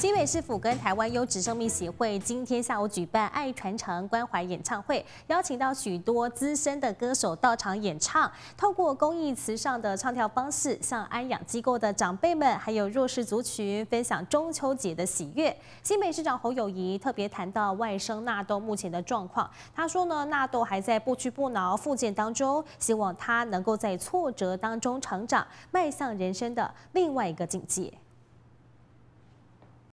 新北市府跟台湾优质生命协会今天下午举办“爱传承关怀”演唱会，邀请到许多资深的歌手到场演唱，透过公益慈善的唱跳方式，向安养机构的长辈们还有弱势族群分享中秋节的喜悦。新北市长侯友谊特别谈到外甥纳豆目前的状况，他说呢，纳豆还在不屈不挠复健当中，希望他能够在挫折当中成长，迈向人生的另外一个境界。